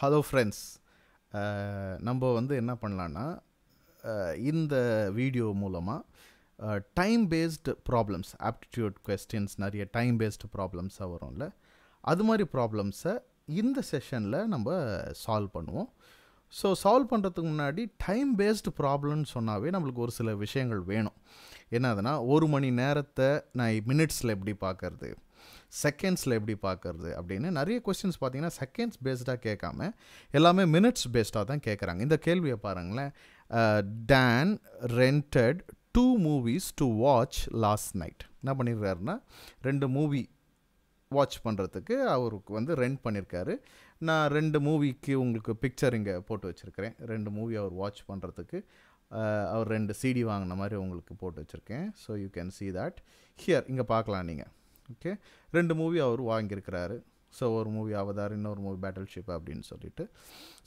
Hello friends நம்ம வந்து என்ன பண்ணலான்னா இந்த வீடியோ மூலமாக time based problems aptitude questions நிறைய டைம் பேஸ்டு ப்ராப்ளம்ஸாக வரும்ல அது மாதிரி ப்ராப்ளம்ஸை இந்த செஷனில் நம்ம சால்வ் பண்ணுவோம் ஸோ சால்வ் பண்ணுறதுக்கு முன்னாடி டைம் பேஸ்டு ப்ராப்ளம்னு சொன்னாவே நம்மளுக்கு ஒரு சில விஷயங்கள் வேணும் என்னதுன்னா ஒரு மணி நேரத்தை நான் மினிட்ஸில் எப்படி பார்க்குறது செகண்ட்ஸில் எப்படி பார்க்குறது அப்படின்னு நிறைய கொஸ்டின்ஸ் பார்த்தீங்கன்னா செகண்ட்ஸ் பேஸ்டாக கேட்காம எல்லாமே மினிட்ஸ் பேஸ்டாக தான் கேட்குறாங்க இந்த கேள்வியை பாருங்களேன் Dan rented two movies to watch last night என்ன பண்ணியிருக்காருன்னா ரெண்டு மூவி வாட்ச் பண்ணுறதுக்கு அவருக்கு வந்து ரெண்ட் பண்ணியிருக்காரு நான் ரெண்டு மூவிக்கு உங்களுக்கு பிக்சர் இங்கே போட்டு வச்சுருக்கிறேன் ரெண்டு மூவி அவர் வாட்ச் பண்ணுறதுக்கு அவர் ரெண்டு சிடி வாங்கின மாதிரி உங்களுக்கு போட்டு வச்சுருக்கேன் so you can see that here இங்கே பார்க்கலாம் நீங்கள் ஓகே ரெண்டு மூவி அவர் வாங்கியிருக்கிறாரு ஸோ ஒரு மூவி அவதார் இன்னொரு மூவி பேட்டில் ஷிப் அப்படின்னு சொல்லிட்டு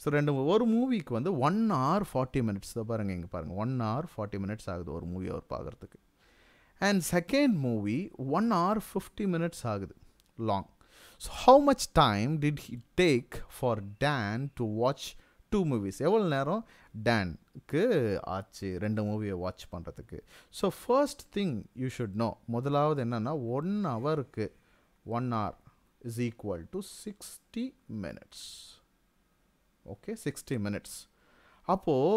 ஸோ ரெண்டு ஒரு மூவிக்கு வந்து ஒன் ஹவர் ஃபார்ட்டி மினிட்ஸ் தான் பாருங்கள் இங்கே பாருங்கள் ஒன் ஹவர் ஃபார்ட்டி மினிட்ஸ் ஆகுது ஒரு மூவி அவர் பார்க்குறதுக்கு and second movie one hour fifty minutes ஆகுது long so how much time did he take for Dan to watch two movies எவ்வளோ நேரம் டேன்க்கு ஆச்சு ரெண்டு மூவியை வாட்ச் பண்ணுறதுக்கு so first thing you should know முதலாவது என்னென்னா ஒன் ஹவருக்கு one hour is equal to sixty minutes okay sixty minutes அப்போது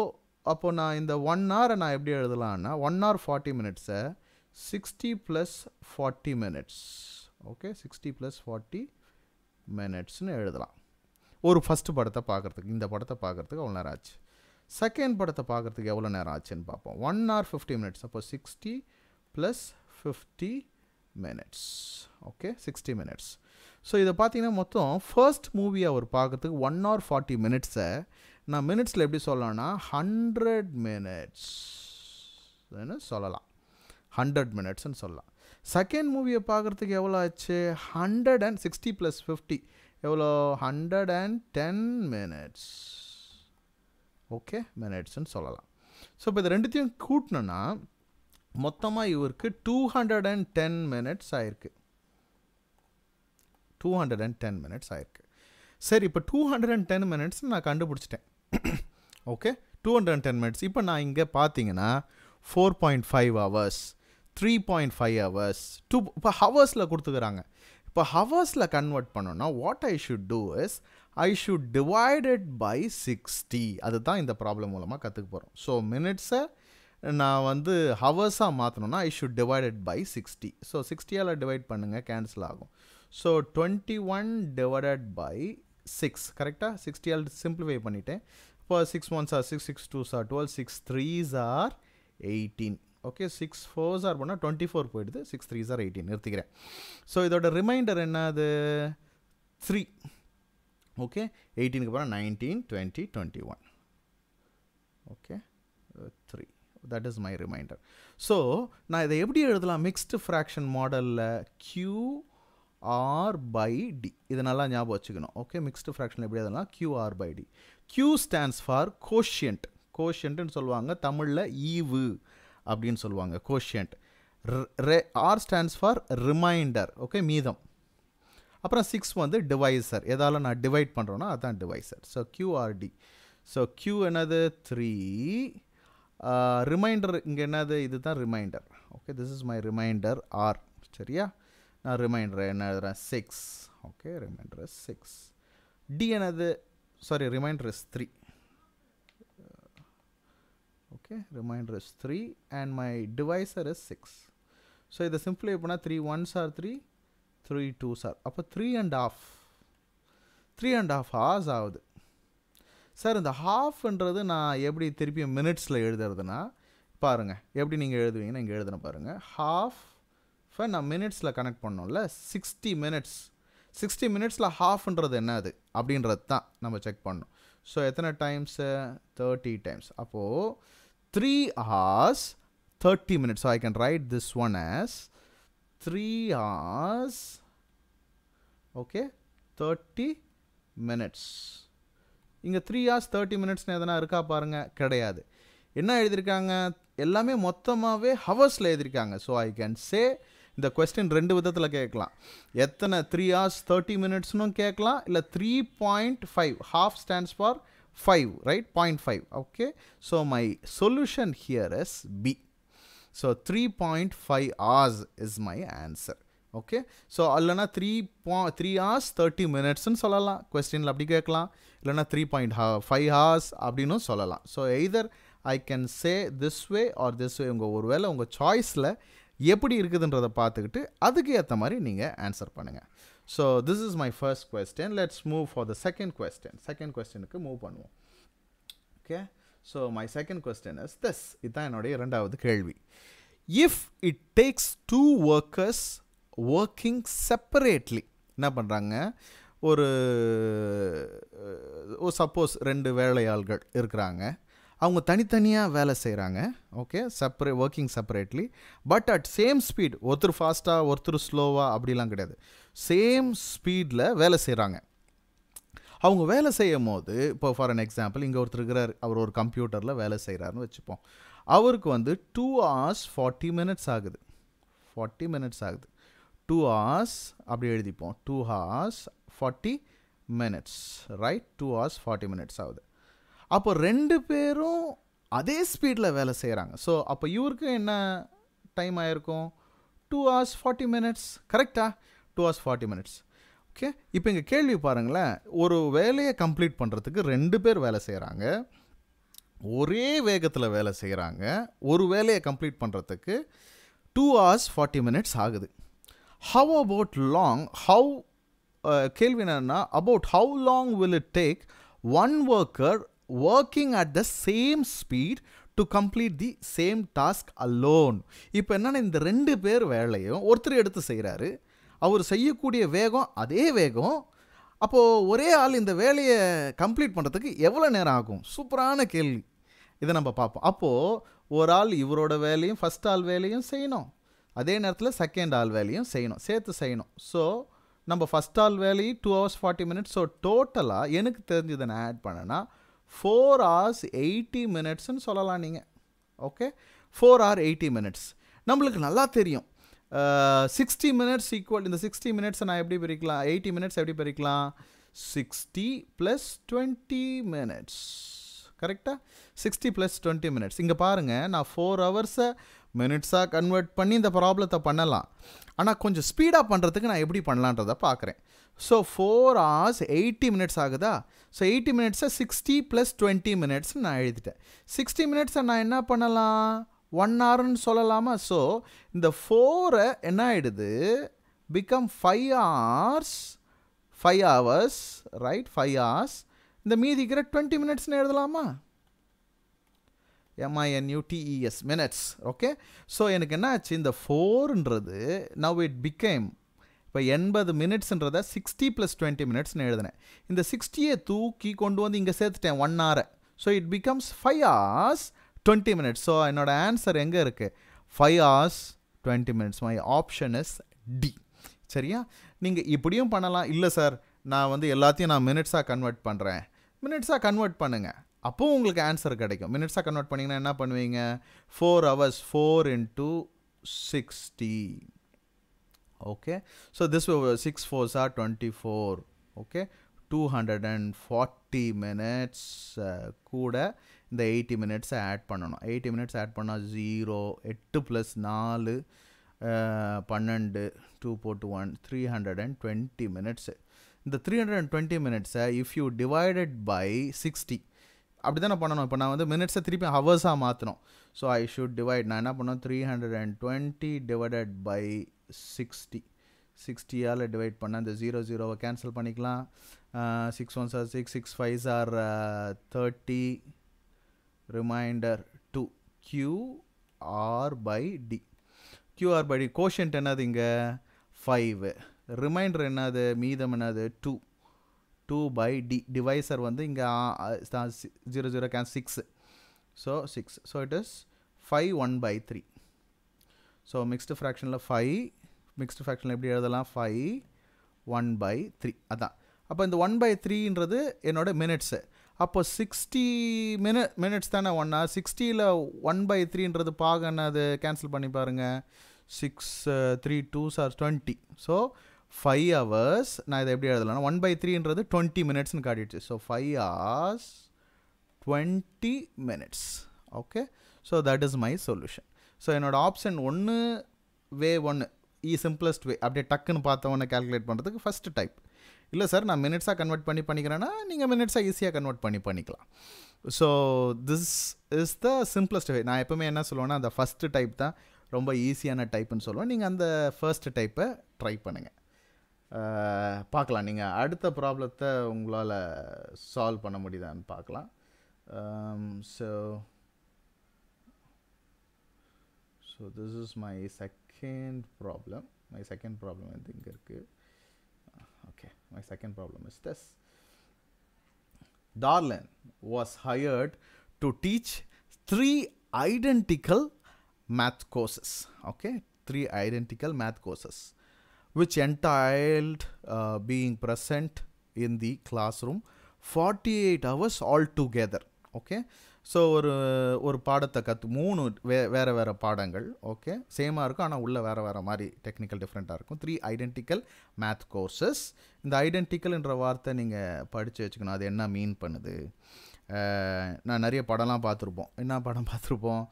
அப்போ நான் இந்த ஒன் ஹாரை நான் எப்படி எழுதலான்னா ஒன் ஹவர் ஃபார்ட்டி மினிட்ஸை sixty plus forty minutes okay sixty plus forty மினிட்ஸ்னு எழுதலாம் ஒரு ஃபஸ்ட்டு படத்தை பார்க்குறதுக்கு இந்த படத்தை பார்க்குறதுக்கு அவ்வளோ நேரம் ஆச்சு செகண்ட் படத்தை பார்க்குறதுக்கு எவ்வளோ நேரம் ஆச்சுன்னு பார்ப்போம் ஒன் ஹவர் ஃபிஃப்டி மினிட்ஸ் அப்போ sixty plus fifty minutes okay sixty minutes so இதை பார்த்தீங்கன்னா மொத்தம் ஃபர்ஸ்ட் மூவி அவர் பார்க்குறதுக்கு ஒன் ஹவர் ஃபார்ட்டி மினிட்ஸை நான் மினிட்ஸில் எப்படி சொல்லலாம்னா ஹண்ட்ரட் மினிட்ஸ்னு சொல்லலாம் ஹண்ட்ரட் மினிட்ஸ்னு சொல்லலாம் செகண்ட் மூவியை பார்க்குறதுக்கு எவ்வளோ ஆச்சு hundred and sixty plus fifty எவ்வளோ hundred and ten minutes okay மினிட்ஸ்ன்னு சொல்லலாம் ஸோ இப்போ இது ரெண்டுத்தையும் கூட்டணுன்னா மொத்தமாக இவருக்கு two hundred and ten minutes ஆயிருக்கு two hundred and ten minutes ஆயிருக்கு சரி இப்போ two hundred and ten minutes நான் கண்டுபிடிச்சிட்டேன் okay two hundred and ten minutes இப்போ நான் இங்கே பார்த்தீங்கன்னா four point five hours three point five hours two இப்போ ஹவர்ஸில் கொடுத்துக்கிறாங்க இப்போ ஹவர்ஸில் கன்வெர்ட் பண்ணோன்னா what I should do is I should divided by sixty அதுதான் இந்த ப்ராப்ளம் மூலமாக கற்றுக்க போகிறோம் ஸோ மினிட்ஸை நான் வந்து ஹவர்ஸாக மாற்றணும்னா I should divided by sixty so சிக்ஸ்டியால் டிவைட் பண்ணுங்கள் கேன்சல் ஆகும் so twenty one divided by six கரெக்டாக சிக்ஸ்டியால் சிம்பிளிஃபை பண்ணிவிட்டேன் இப்போ six ones are six six twos are twelve six threes are eighteen okay six fours are பண்ணால் twenty four போயிடுது six three sir eighteen நிறுத்திக்கிறேன் so இதோட remainder என்ன அது த்ரீ ஓகே எயிட்டீனுக்கு அப்புறம் nineteen twenty twenty one okay three that is my remainder so நான் இதை எப்படி எழுதலாம் மிக்ஸ்டு ஃப்ராக்ஷன் மாடலில் க்யூ ஆர் பை டி இது நல்லா ஞாபகம் வச்சுக்கணும் ஓகே மிக்ஸ்டு ஃப்ராக்ஷன் எப்படி எழுதலாம் R by D Q stands for quotient கோஷியன்ட்டுன்னு சொல்லுவாங்க தமிழில் ஈவு அப்படின்னு சொல்லுவாங்க கோஷியன்ட் ரெ R stands for remainder okay மீதம் அப்புறம் சிக்ஸ் வந்து டிவைசர் எதால் நான் டிவைட் பண்ணுறோன்னா அதுதான் divisor so QRD so Q என்னது த்ரீ ரிமைண்டர் இங்கே என்னது இது தான் remainder okay this is my remainder R சரியா நான் ரிமைண்டர் என்ன எழுதுறேன் six okay remainder six D என்னது sorry remainder is three okay remainder is 3 and my divisor is six so இதை simplify பண்ணா three ones are three three 2s are அப்போ three and half three and half hours ஆகுது sir இந்த ஹாஃப்ன்றது நான் எப்படி திருப்பி மினிட்ஸில் எழுதுறதுன்னா பாருங்கள் எப்படி நீங்கள் எழுதுவீங்கன்னா இங்கே எழுதுன பாருங்கள் ஹாஃப் இப்போ நான் மினிட்ஸில் கனெக்ட் பண்ணோம்ல சிக்ஸ்டி மினிட்ஸ் சிக்ஸ்டி மினிட்ஸில் ஹாஃப்ன்றது என்ன அது அப்படின்றது தான் நம்ம செக் பண்ணோம் ஸோ எத்தனை டைம்ஸு தேர்ட்டி டைம்ஸ் அப்போது three hours thirty minutes So I can write this one as three hours okay thirty minutes இங்கே த்ரீ ஹார்ஸ் தேர்ட்டி மினிட்ஸ்னு எதனா இருக்கா பாருங்கள் கிடையாது என்ன எழுதியிருக்காங்க எல்லாமே மொத்தமாகவே ஹவர்ஸில் எழுதியிருக்காங்க ஸோ ஐ கேன் சே இந்த கொஸ்டின் ரெண்டு விதத்தில் கேட்கலாம் எத்தனை த்ரீ ஹார்ஸ் தேர்ட்டி மினிட்ஸ்னும் கேட்கலாம் இல்லை three point five half stands for 5, right? 0.5, okay? So my solution here is B. So 3.5 hours is my answer. Okay so இல்லைனா த்ரீ பா த்ரீ ஹார்ஸ் தேர்ட்டி மினிட்ஸ்னு சொல்லலாம் கொஸ்டினில் அப்படி கேட்கலாம் இல்லைனா த்ரீ பாயிண்ட் ஹா ஃபைவ் ஹார்ஸ் அப்படின்னும் சொல்லலாம் so either I can say this way or this way உங்கள் ஒரு வேளை உங்கள் சாய்ஸில் எப்படி இருக்குதுன்றதை பார்த்துக்கிட்டு அதுக்கு ஏற்ற மாதிரி நீங்கள் ஆன்சர் பண்ணுங்கள் So this is my first question. Let's move for the second question. Second question க்கு move பண்ணுவோம். Okay. So my second question is this. இதான் என்னுடைய இரண்டாவது கேள்வி. If it takes two workers working separately என்ன பண்ணுறாங்க ஒரு சப்போஸ் ரெண்டு வேலையாள்கள் இருக்கிறாங்க அவங்க தனித்தனியாக வேலை செய்கிறாங்க okay separate working separately but at same speed ஒருத்தர் ஃபாஸ்ட்டாக ஒருத்தர் ஸ்லோவாக அப்படிலாம் கிடையாது சேம் ஸ்பீடில் வேலை செய்கிறாங்க அவங்க வேலை செய்யும் போது இப்போ ஃபார் அன் எக்ஸாம்பிள் இங்கே ஒருத்தர் இருக்கிறார் அவர் ஒரு கம்ப்யூட்டரில் வேலை செய்கிறாருன்னு வச்சுப்போம் அவருக்கு வந்து டூ ஹவர்ஸ் ஃபார்ட்டி மினிட்ஸ் ஆகுது ஃபார்ட்டி மினிட்ஸ் ஆகுது டூ ஹவர்ஸ் அப்படி எழுதிப்போம் two hours forty minutes right two hours forty minutes ஆகுது அப்போ ரெண்டு பேரும் அதே ஸ்பீடில் வேலை செய்கிறாங்க ஸோ அப்போ இவருக்கு என்ன டைம் ஆகிருக்கும் டூ ஹவர்ஸ் ஃபார்ட்டி மினிட்ஸ் கரெக்டாக two hours forty minutes okay இப்போ இங்கே கேள்வி பாருங்களேன் ஒரு வேலையை கம்ப்ளீட் பண்ணுறதுக்கு ரெண்டு பேர் வேலை செய்கிறாங்க ஒரே வேகத்தில் வேலை செய்கிறாங்க ஒரு வேலையை கம்ப்ளீட் பண்ணுறதுக்கு டூ ஹவர்ஸ் ஃபார்ட்டி மினிட்ஸ் ஆகுது ஹவ் அபவுட் லாங் ஹவு கேள்வி என்னென்னா about how long will it take one worker working at the same speed to complete the same task alone இப்போ என்னென்னா இந்த ரெண்டு பேர் வேலையும் ஒருத்தர் எடுத்து செய்கிறாரு அவர் செய்யக்கூடிய வேகம் அதே வேகம் அப்போது ஒரே ஆள் இந்த வேலையை கம்ப்ளீட் பண்ணுறதுக்கு எவ்வளோ நேரம் ஆகும் சூப்பரான கேள்வி இதை நம்ம பார்ப்போம் அப்போது ஒரு ஆள் இவரோட வேலையும் ஃபஸ்ட் ஆள் வேலையும் செய்யணும் அதே நேரத்தில் செகண்ட் ஆள் வேலையும் செய்யணும் சேர்த்து செய்யணும் ஸோ நம்ம ஃபஸ்ட் ஆள் வேலையும் two hours forty minutes so டோட்டலாக எனக்கு தெரிஞ்சதை நான் ஆட் பண்ணேன்னா ஃபோர் ஹவர்ஸ் எயிட்டி மினிட்ஸ்னு சொல்லலாம் நீங்கள் okay four hour eighty minutes நம்மளுக்கு நல்லா தெரியும் சிக்ஸ்டி மினிட்ஸ் ஈக்குவல் இந்த சிக்ஸ்டி மினிட்ஸை நான் எப்படி பிரிக்கலாம் எயிட்டி மினிட்ஸ் எப்படி பிரிக்கலாம் சிக்ஸ்டி ப்ளஸ் டுவெண்ட்டி மினிட்ஸ் கரெக்டாக சிக்ஸ்டி ப்ளஸ் டுவெண்ட்டி மினிட்ஸ் இங்கே பாருங்கள் நான் ஃபோர் ஹவர்ஸை மினிட்ஸாக கன்வெர்ட் பண்ணி இந்த ப்ராப்ளத்தை பண்ணலாம் ஆனால் கொஞ்சம் ஸ்பீடாக பண்ணுறதுக்கு நான் எப்படி பண்ணலான்றதை பார்க்குறேன் so four hours eighty minutes ஆகுதா ஸோ எயிட்டி மினிட்ஸை சிக்ஸ்டி ப்ளஸ் டுவெண்ட்டி மினிட்ஸ்னு நான் எழுதிட்டேன் சிக்ஸ்டி மினிட்ஸை நான் என்ன பண்ணலாம் ஒன் ஆர்னு சொல்லலாமா ஸோ இந்த ஃபோரை என்ன ஆகிடுது become five hours five hours right five hours இந்த மீதி இருக்கிற டுவெண்ட்டி மினிட்ஸ்னு எழுதலாமா எம்ஐஎன்யூடிஇஎஸ் மினிட்ஸ் ஓகே ஸோ எனக்கு என்ன ஆச்சு இந்த ஃபோர்ன்றது நவ் இட் பிகேம் இப்போ எண்பது மினிட்ஸ்ன்றத சிக்ஸ்டி ப்ளஸ் டுவெண்ட்டி மினிட்ஸ்னு எழுதினேன் இந்த சிக்ஸ்டியை தூக்கி கொண்டு வந்து இங்கே சேர்த்துட்டேன் ஒன் ஹாரை so it becomes five hours twenty minutes so என்னோடய ஆன்சர் எங்கே இருக்குது five hours twenty minutes my option is D சரியா நீங்கள் இப்படியும் பண்ணலாம் இல்லை சார் நான் வந்து எல்லாத்தையும் நான் மினிட்ஸாக கன்வெர்ட் பண்ணுறேன் மினிட்ஸாக கன்வெர்ட் பண்ணுங்கள் அப்போது உங்களுக்கு ஆன்சர் கிடைக்கும் மினிட்ஸாக கன்வெர்ட் பண்ணிங்கன்னா என்ன பண்ணுவீங்க four hours four into sixty okay so this six be twenty four okay two hundred and forty minutes கூட இந்த எயிட்டி மினிட்ஸை ஆட் பண்ணணும் எயிட்டி மினிட்ஸ் ஆட் பண்ணால் ஜீரோ எட்டு ப்ளஸ் நாலு uh, பன்னெண்டு டூ போட்டு one three hundred and twenty minutes இந்த த்ரீ ஹண்ட்ரட் அண்ட் டுவெண்ட்டி மினிட்ஸை if you divided by sixty அப்படி தானே பண்ணணும் இப்போ நான் வந்து மினிட்ஸை திருப்பி ஹவர்ஸாக மாற்றணும் ஸோ ஐ ஷுட் டிவைட் நான் என்ன பண்ணோம் three hundred and twenty divided by sixty சிக்ஸ்டியால் டிவைட் பண்ண அந்த ஜீரோ ஜீரோவை கேன்சல் பண்ணிக்கலாம் six one are six six five or thirty remainder two QR by D QR by D quotient என்னது இங்கே ஃபைவ் ரிமைண்டர் என்னது மீதம் என்னது two two by D divisor வந்து இங்கே zero zero can six so six so it is five one by three so mixed ஃப்ராக்ஷனில் five mixed ஃப்ராக்ஷனில் எப்படி எழுதலாம் ஃபைவ் ஒன் பை த்ரீ அதான் அப்போ இந்த ஒன் பை த்ரீன்றது என்னோட மினிட்ஸு அப்போ சிக்ஸ்டி மினி மினிட்ஸ் தானே ஒன்னா சிக்ஸ்டியில் ஒன் பை த்ரீன்றது பாகன்னு அது கேன்சல் பண்ணி பாருங்கள் six three two are twenty so five hours நான் இதை எப்படி எழுதலாம் ஒன் பை த்ரீன்றது டுவெண்ட்டி மினிட்ஸ்னு காட்டிடுச்சு so five hours twenty minutes okay so that is my solution so என்னோடய ஆப்ஷன் ஒன்று வே ஒன்று இ சிம்பிளஸ்ட் வே அப்படியே டக்குன்னு பார்த்தவொன்னே கேல்குலேட் பண்ணுறதுக்கு ஃபஸ்ட்டு டைப் இல்லை சார் நான் மினிட்ஸாக கன்வெர்ட் பண்ணி பண்ணிக்கிறேன்னா நீங்கள் மினிட்ஸாக ஈஸியாக கன்வெர்ட் பண்ணி பண்ணிக்கலாம் so this is the simplest way நான் எப்போவுமே என்ன சொல்லுவேன்னா அந்த ஃபஸ்ட்டு டைப் தான் ரொம்ப ஈஸியான டைப்புன்னு சொல்லுவேன் நீங்கள் அந்த ஃபர்ஸ்ட் டைப்பை ட்ரை பண்ணுங்கள் பார்க்கலாம் நீங்கள் அடுத்த ப்ராப்ளத்தை உங்களால் சால்வ் பண்ண முடியுதான்னு பார்க்கலாம் so so this is my second problem my second problem வந்து இங்கே இருக்குது my second problem is this. Darlin was hired to teach three identical math courses, okay, three identical math courses, which entailed uh, being present in the classroom 48 hours altogether, okay. So ஒரு ஒரு பாடத்தை கற்று மூணு வே வேறு வேறு பாடங்கள் okay சேமாக இருக்கும் ஆனால் உள்ளே வேறு வேறு மாதிரி டெக்னிக்கல் டிஃப்ரெண்ட்டாக இருக்கும் த்ரீ ஐடென்டிக்கல் மேத் கோர்சஸ் இந்த ஐடென்டிக்கல்ன்ற வார்த்தை நீங்கள் படித்து வச்சுக்கணும் அது என்ன மீன் பண்ணுது நான் நிறைய படம்லாம் பார்த்துருப்போம் என்ன படம் பார்த்துருப்போம்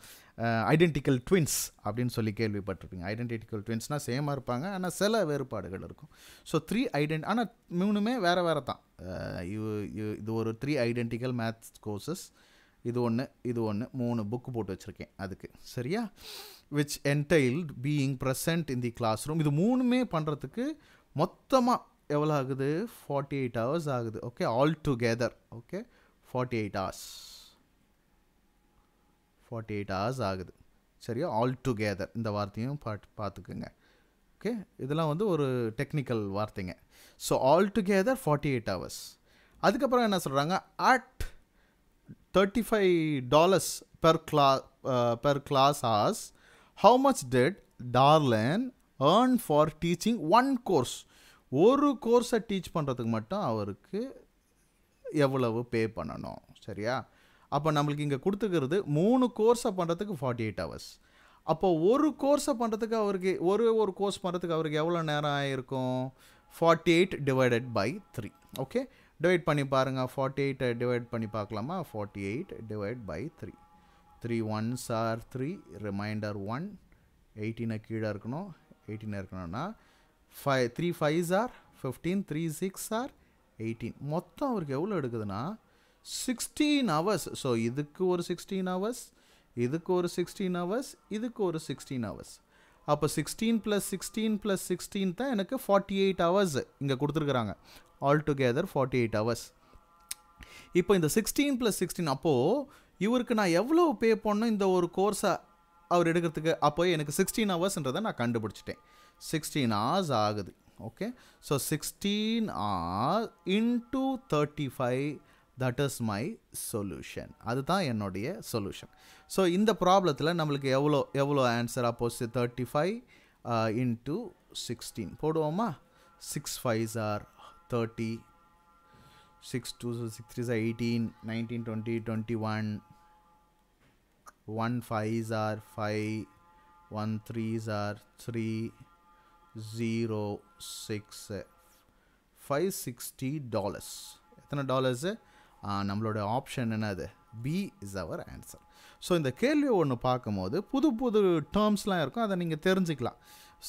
ஐடென்டிக்கல் ட்வின்ஸ் அப்படின்னு சொல்லி கேள்விப்பட்டிருப்பீங்க ஐடென்டிக்கல் ட்வின்ஸ்னால் சேமாக இருப்பாங்க ஆனால் சில வேறுபாடுகள் இருக்கும் ஸோ த்ரீ ஐடென்ட் ஆனால் மூணுமே வேறு வேறு தான் இது ஒரு த்ரீ ஐடென்டிக்கல் மேத்ஸ் கோர்சஸ் இது ஒன்று இது ஒன்று மூணு புக்கு போட்டு வச்சுருக்கேன் அதுக்கு சரியா which entailed being present in the classroom இது மூணுமே பண்ணுறதுக்கு மொத்தமாக எவ்வளோ ஆகுது ஃபார்ட்டி எயிட் ஹவர்ஸ் ஆகுது okay altogether okay forty eight hours forty eight hours ஆகுது சரியா ஆல் டுகெதர் இந்த வார்த்தையும் பாட் பார்த்துக்குங்க ஓகே இதெல்லாம் வந்து ஒரு டெக்னிக்கல் வார்த்தைங்க so altogether forty eight hours அதுக்கப்புறம் என்ன சொல்கிறாங்க at thirty five dollars per uh, per class hours, how much did Darlene earn for teaching one course ஒரு கோர்ஸை டீச் பண்ணுறதுக்கு மட்டும் அவருக்கு எவ்வளவு பே பண்ணணும் சரியா அப்போ நம்மளுக்கு இங்கே கொடுத்துக்கிறது மூணு கோர்ஸை பண்ணுறதுக்கு ஃபார்ட்டி எயிட் ஹவர்ஸ் அப்போ ஒரு கோர்ஸை பண்ணுறதுக்கு அவருக்கு ஒரு ஒரு கோர்ஸ் பண்ணுறதுக்கு அவருக்கு எவ்வளோ நேரம் ஆகிருக்கும் forty eight divided by three okay divide பண்ணி பாருங்கள் ஃபார்ட்டி எயிட்டை டிவைட் பண்ணி பார்க்கலாமா forty eight divide by three three ones are three remainder one எயிட்டீனை கீழே இருக்கணும் எயிட்டீன் இருக்கணும்னா five three fives are fifteen three six are eighteen மொத்தம் அவருக்கு எவ்வளோ எடுக்குதுன்னா சிக்ஸ்டீன் ஹவர்ஸ் ஸோ இதுக்கு ஒரு சிக்ஸ்டீன் ஹவர்ஸ் இதுக்கு ஒரு சிக்ஸ்டீன் ஹவர்ஸ் இதுக்கு ஒரு சிக்ஸ்டீன் ஹவர்ஸ் அப்போ sixteen plus sixteen plus sixteen தான் எனக்கு ஃபார்ட்டி எயிட் ஹவர்ஸ் இங்கே கொடுத்துருக்குறாங்க altogether forty eight hours இப்போ இந்த சிக்ஸ்டீன் ப்ளஸ் சிக்ஸ்டீன் அப்போது இவருக்கு நான் எவ்வளோ பே பண்ணணும் இந்த ஒரு கோர்ஸை அவர் எடுக்கிறதுக்கு அப்போ எனக்கு சிக்ஸ்டீன் ஹவர்ஸ்ன்றதை நான் கண்டுபிடிச்சிட்டேன் சிக்ஸ்டீன் ஹவர்ஸ் ஆகுது okay so sixteen ah into thirty five that is my solution அதுதான் என்னுடைய சொல்யூஷன் ஸோ இந்த ப்ராப்ளத்தில் நம்மளுக்கு எவ்வளோ எவ்வளோ ஆன்சர் அப்போஸ் தேர்ட்டி ஃபைவ் இன்ட்டு சிக்ஸ்டீன் போடுவோமா six fives are thirty six two six three sir eighteen nineteen twenty twenty one one five or five one threes are three zero six five sixty dollars எத்தனை dollars நம்மளோட option என்னது B is our answer so இந்த கேள்வி ஒன்று பார்க்கும்போது புது புது டேர்ம்ஸ்லாம் இருக்கும் அதை நீங்கள் தெரிஞ்சுக்கலாம்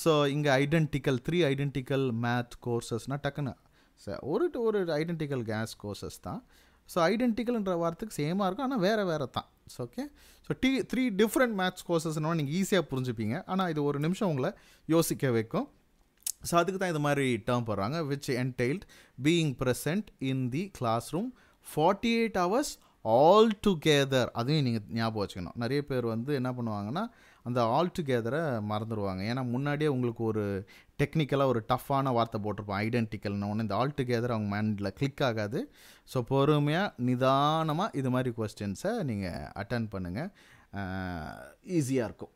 ஸோ இங்கே ஐடென்டிக்கல் த்ரீ ஐடென்டிக்கல் மேத் கோர்சஸ்னால் டக்குன்னு சார் ஒரு ஒரு ஐடென்டிக்கல் கேஸ் கோர்சஸ் தான் ஸோ ஐடென்டிக்கல்ன்ற வார்த்தைக்கு சேமாக இருக்கும் ஆனால் வேறு வேறு தான் so okay so the three different maths கோர்சஸ்னால் நீங்கள் ஈஸியாக புரிஞ்சுப்பீங்க ஆனால் இது ஒரு நிமிஷம் உங்களை யோசிக்க வைக்கும் ஸோ அதுக்கு தான் இது மாதிரி டேர்ம் போடுறாங்க which entailed being present in the classroom forty eight hours altogether அதையும் நீங்கள் ஞாபகம் வச்சுக்கணும் நிறைய பேர் வந்து என்ன பண்ணுவாங்கன்னா அந்த ஆல் டுகெதரை மறந்துடுவாங்க ஏன்னா முன்னாடியே உங்களுக்கு ஒரு டெக்னிக்கலாக ஒரு டஃப்பான வார்த்தை போட்டிருப்போம் ஐடென்டிக்கல்னு ஒன்று இந்த ஆல் டுகெதர் அவங்க மைண்டில் கிளிக் ஆகாது ஸோ பொறுமையாக நிதானமாக இது மாதிரி கொஸ்டின்ஸை நீங்கள் அட்டன் பண்ணுங்கள் ஈஸியாக இருக்கும்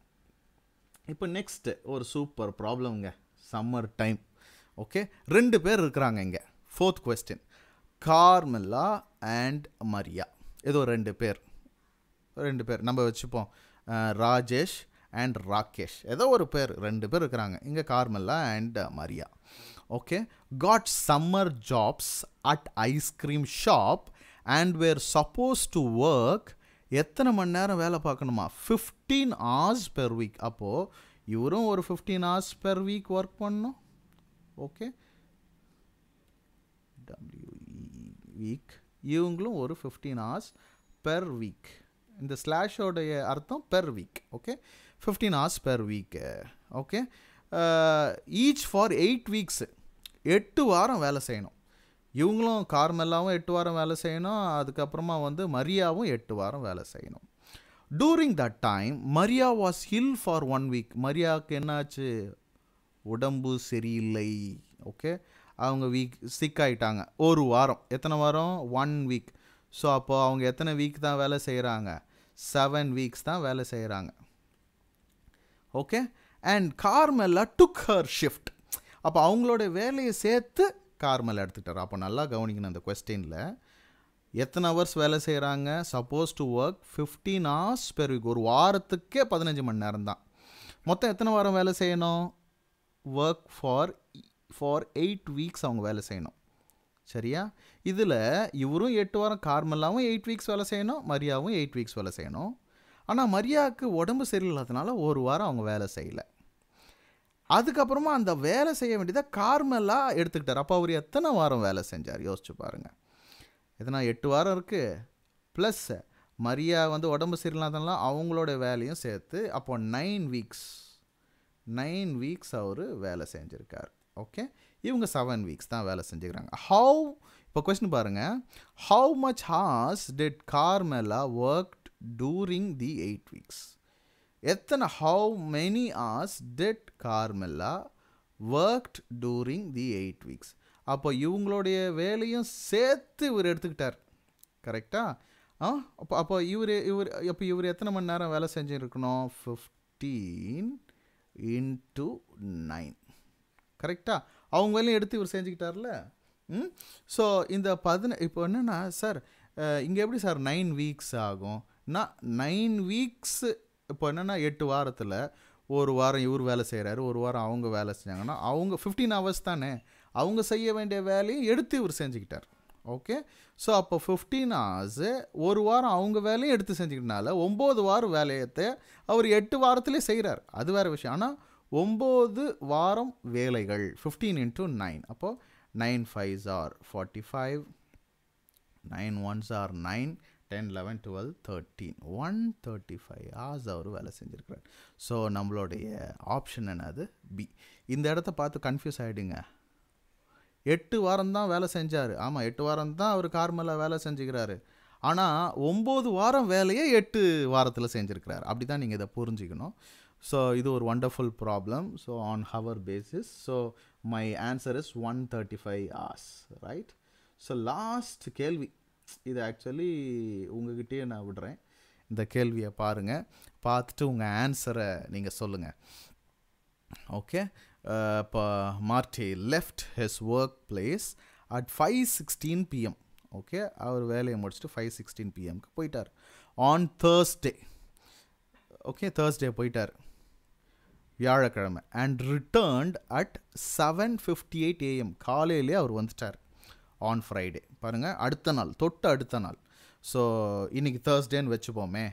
இப்போ நெக்ஸ்ட்டு ஒரு சூப்பர் ப்ராப்ளம்ங்க சம்மர் டைம் ஓகே ரெண்டு பேர் இருக்கிறாங்க இங்கே ஃபோர்த் கொஸ்டின் கார்மெல்லாம் அண்ட் மரியா ஏதோ ரெண்டு பேர் ரெண்டு பேர் நம்ம வச்சுப்போம் ராஜேஷ் அண்ட் ராகேஷ் ஏதோ ஒரு பேர் ரெண்டு பேர் இருக்கிறாங்க இங்கே Carmella and Maria okay got summer jobs at ice cream shop and were supposed to work எத்தனை மணி நேரம் வேலை பார்க்கணுமா ஃபிஃப்டீன் ஹார்ஸ் பெர் வீக் அப்போது இவரும் ஒரு fifteen hours per week work பண்ணும் ஓகே டபிள்யூஇ வீக் இவங்களும் ஒரு ஃபிஃப்டீன் ஹார்ஸ் பெர் வீக் இந்த ஸ்லாஷோடைய அர்த்தம் per week okay fifteen hours per week okay each for eight weeks எட்டு வாரம் வேலை செய்யணும் இவங்களும் கார்மெல்லாவும் எட்டு வாரம் வேலை செய்யணும் அதுக்கப்புறமா வந்து மரியாவும் எட்டு வாரம் வேலை செய்யணும் during that time Maria was ill for one week மரியாவுக்கு என்னாச்சு உடம்பு சரியில்லை ஓகே அவங்க வீக் சிக் ஆகிட்டாங்க ஒரு வாரம் எத்தனை வாரம் ஒன் வீக் ஸோ அப்போது அவங்க எத்தனை வீக் தான் வேலை செய்கிறாங்க செவன் வீக்ஸ் தான் வேலை செய்கிறாங்க okay and Carmella took her shift அப்போ அவங்களோட வேலையை சேர்த்து கார்மெல் எடுத்துக்கிட்டார் அப்போ நல்லா கவனிக்கணும் அந்த கொஸ்டினில் எத்தனை ஹவர்ஸ் வேலை செய்கிறாங்க supposed to work fifteen hours per week ஒரு வாரத்துக்கே பதினஞ்சு மணி நேரம் தான் மொத்தம் எத்தனை வாரம் வேலை செய்யணும் work for for eight weeks அவங்க வேலை செய்யணும் சரியா இதில் இவரும் எட்டு வாரம் கார்மெல்லாவும் எயிட் வீக்ஸ் வேலை செய்யணும் மரியாவும் எயிட் வீக்ஸ் வேலை செய்யணும் ஆனால் மரியாவுக்கு உடம்பு சரியில்லாதனால ஒரு வாரம் அவங்க வேலை செய்யலை அதுக்கப்புறமா அந்த வேலை செய்ய வேண்டியதை கார்மெல்லாம் எடுத்துக்கிட்டார் அப்போ அவர் எத்தனை வாரம் வேலை செஞ்சார் யோசிச்சு பாருங்கள் எதனால் எட்டு வாரம் இருக்குது ப்ளஸ் மரியா வந்து உடம்பு சரியில்லாதனால அவங்களோட வேலையும் சேர்த்து அப்போ நைன் வீக்ஸ் நைன் வீக்ஸ் அவர் வேலை செஞ்சுருக்கார் ஓகே இவங்க செவன் வீக்ஸ் தான் வேலை செஞ்சுக்கிறாங்க ஹவு இப்போ கொஸ்டின் பாருங்கள் how much hours did Mella work during the eight weeks எத்தனை how many hours did Mella worked during the eight weeks அப்போ இவங்களுடைய வேலையும் சேர்த்து இவர் எடுத்துக்கிட்டார் கரெக்டாக ஆ அப்போ அப்போ இவர் இவர் அப்போ இவர் எத்தனை மணி நேரம் வேலை செஞ்சுருக்கணும் ஃபிஃப்டீன் இன்ட்டு நைன் கரெக்டாக அவங்க வேலையும் எடுத்து இவர் செஞ்சுக்கிட்டார்ல ம் ஸோ இந்த பதின இப்போ என்னென்னா சார் இங்கே எப்படி சார் நைன் வீக்ஸ் ஆகும் நான் நைன் வீக்ஸ் இப்போ என்னென்னா எட்டு வாரத்தில் ஒரு வாரம் இவர் வேலை செய்கிறாரு ஒரு வாரம் அவங்க வேலை செஞ்சாங்கன்னா அவங்க ஃபிஃப்டீன் ஹவர்ஸ் தானே அவங்க செய்ய வேண்டிய வேலையும் எடுத்து இவர் செஞ்சுக்கிட்டார் ஓகே ஸோ அப்போ ஃபிஃப்டீன் ஹவர்ஸு ஒரு வாரம் அவங்க வேலையும் எடுத்து செஞ்சுக்கிட்டனால ஒம்பது வாரம் வேலையத்தை அவர் எட்டு வாரத்துலேயே செய்கிறார் அது வேறு விஷயம் ஆனால் ஒம்பது வாரம் வேலைகள் ஃபிஃப்டீன் இன்ட்டு நைன் அப்போது nine fives are forty five nine ones are nine ten eleven twelve thirteen one thirty five hours அவர் வேலை செஞ்சுருக்கிறார் ஸோ நம்மளுடைய ஆப்ஷன் என்னது பி இந்த இடத்த பார்த்து கன்ஃபியூஸ் ஆகிடுங்க எட்டு வாரம் வேலை செஞ்சார் ஆமாம் எட்டு வாரம் தான் அவர் கார்மேல வேலை செஞ்சுக்கிறாரு ஆனால் ஒம்பது வாரம் வேலையே எட்டு வாரத்தில் செஞ்சுருக்கிறார் அப்படி தான் நீங்கள் இதை புரிஞ்சுக்கணும் ஸோ இது ஒரு wonderful problem so on hour basis so my answer is one thirty five hours right so last கேள்வி இது ஆக்சுவலி உங்ககிட்டயே நான் விடுறேன் இந்த கேள்வியை பாருங்கள் பார்த்துட்டு உங்கள் ஆன்சரை நீங்கள் சொல்லுங்கள் ஓகே இப்போ Marty left his workplace at five sixteen PM okay அவர் வேலையை முடிச்சுட்டு ஃபைவ் சிக்ஸ்டீன் பிஎம்க்கு போயிட்டார் ஆன் தேர்ஸ்டே ஓகே தேர்ஸ்டே போயிட்டார் வியாழக்கிழமை and returned at seven fifty eight AM காலையிலே அவர் வந்துட்டார் ஆன் ஃப்ரைடே பாருங்கள் அடுத்த நாள் தொட்டு அடுத்த நாள் ஸோ இன்றைக்கி தேர்ஸ்டேன்னு வச்சுப்போமே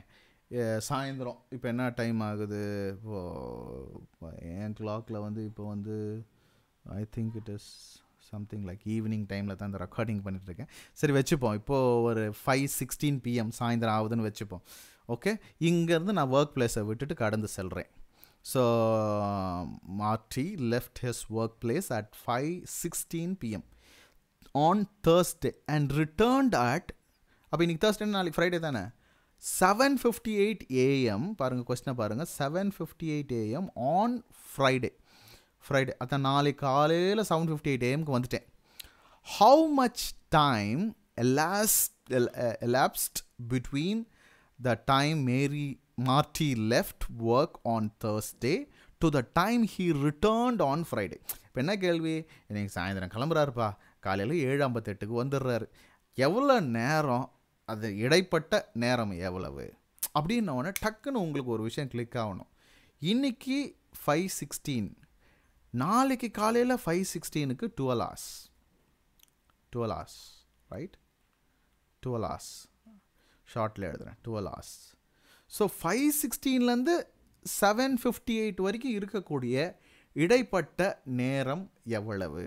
சாயந்தரம் இப்போ என்ன டைம் ஆகுது இப்போது என் கிளாக்கில் வந்து இப்போ வந்து I think it is something like evening டைமில் தான் இந்த ரெக்கார்டிங் பண்ணிகிட்ருக்கேன் சரி வச்சுப்போம் இப்போது ஒரு ஃபைவ் சிக்ஸ்டீன் பிஎம் சாயந்தரம் ஆகுதுன்னு வச்சுப்போம் ஓகே இங்கேருந்து நான் ஒர்க் பிளேஸை விட்டுட்டு கடந்து செல்கிறேன் so left Marty workplace at five sixteen PM on Thursday and returned at அப்போ இன்றைக்கி தேர்ஸ்டே நாளைக்கு ஃப்ரைடே தானே செவன் ஃபிஃப்டி எயிட் ஏஎம் பாருங்கள் கொஸ்டினை பாருங்கள் seven fifty eight AM on Friday Friday அதான் நாளைக்கு காலையில் செவன் ஃபிஃப்டி எயிட் ஏஎம்க்கு வந்துட்டேன் how much time elapse elapsed between the time Mary Marty left work on Thursday to the time he returned on Friday இப்போ என்ன கேள்வி இன்னைக்கு சாயந்தரம் கிளம்புறாருப்பா காலையில் ஏழு ஐம்பத்தெட்டுக்கு வந்துடுறாரு எவ்வளோ நேரம் அது இடைப்பட்ட நேரம் எவ்வளவு அப்படின்னோடனே டக்குன்னு உங்களுக்கு ஒரு விஷயம் கிளிக் ஆகணும் இன்றைக்கி ஃபைவ் சிக்ஸ்டீன் நாளைக்கு காலையில் ஃபைவ் சிக்ஸ்டீனுக்கு twelve hours twelve hours right twelve hours ஷார்ட்டில் எழுதுகிறேன் டுவெல் ஹார்ஸ் ஸோ ஃபைவ் சிக்ஸ்டீன்லேருந்து செவன் ஃபிஃப்டி எயிட் வரைக்கும் இருக்கக்கூடிய இடைப்பட்ட நேரம் எவ்வளவு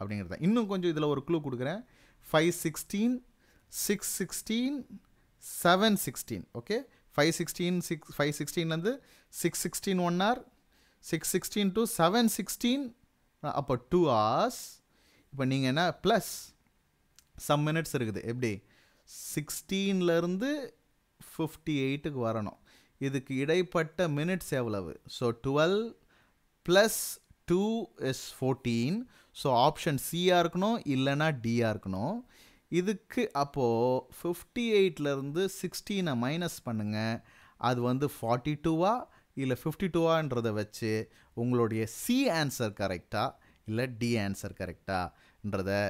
அப்படிங்கிறத இன்னும் கொஞ்சம் இதில் ஒரு க்ளூ கொடுக்குறேன் five sixteen six sixteen seven sixteen okay five sixteen six five சிக்ஸ்டீன்லேருந்து six sixteen one hour six sixteen to seven sixteen அப்போ டூ ஹவர்ஸ் இப்போ நீங்கள் என்ன ப்ளஸ் சம் மினிட்ஸ் இருக்குது எப்படி சிக்ஸ்டீன்லேருந்து ஃபிஃப்டி எயிட்டுக்கு வரணும் இதுக்கு இடைப்பட்ட மினிட்ஸ் எவ்வளவு so twelve plus two is fourteen so option சியாக இருக்கணும் இல்லைனா டியாக இருக்கணும் இதுக்கு அப்போது ஃபிஃப்டி எயிட்லேருந்து சிக்ஸ்டீனை மைனஸ் பண்ணுங்கள் அது வந்து ஃபார்ட்டி டூவா இல்லை ஃபிஃப்டி டூவான்றதை வச்சு உங்களுடைய சி ஆன்சர் கரெக்டாக இல்லை டி ஆன்சர் கரெக்டான்றதை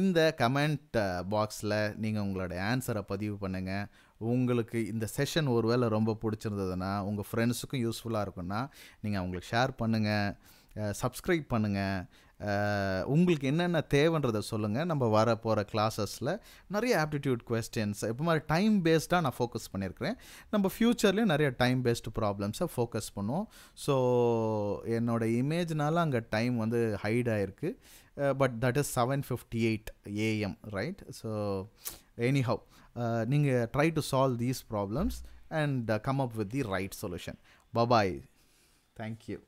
இந்த கமெண்ட் பாக்ஸில் நீங்கள் உங்களோட ஆன்சரை பதிவு பண்ணுங்கள் உங்களுக்கு இந்த செஷன் ஒரு வேளை ரொம்ப பிடிச்சிருந்ததுன்னா உங்கள் ஃப்ரெண்ட்ஸுக்கும் யூஸ்ஃபுல்லாக இருக்குன்னா நீங்கள் அவங்களுக்கு ஷேர் பண்ணுங்கள் சப்ஸ்கிரைப் பண்ணுங்கள் உங்களுக்கு என்னென்ன தேவைன்றதை சொல்லுங்கள் நம்ம வர போகிற கிளாஸஸில் நிறைய ஆப்டிடியூட் கொஸ்டின்ஸ் இப்போ மாதிரி டைம் பேஸ்டாக நான் ஃபோக்கஸ் பண்ணியிருக்கிறேன் நம்ம ஃப்யூச்சர்லேயும் நிறைய டைம் பேஸ்டு ப்ராப்ளம்ஸை ஃபோக்கஸ் பண்ணுவோம் ஸோ என்னோடய இமேஜ்னால அங்கே டைம் வந்து ஹைட் ஆகிருக்கு but that is seven fifty eight AM right so anyhow நீங்கள் try to solve these problems and come up with the right solution bye bye thank you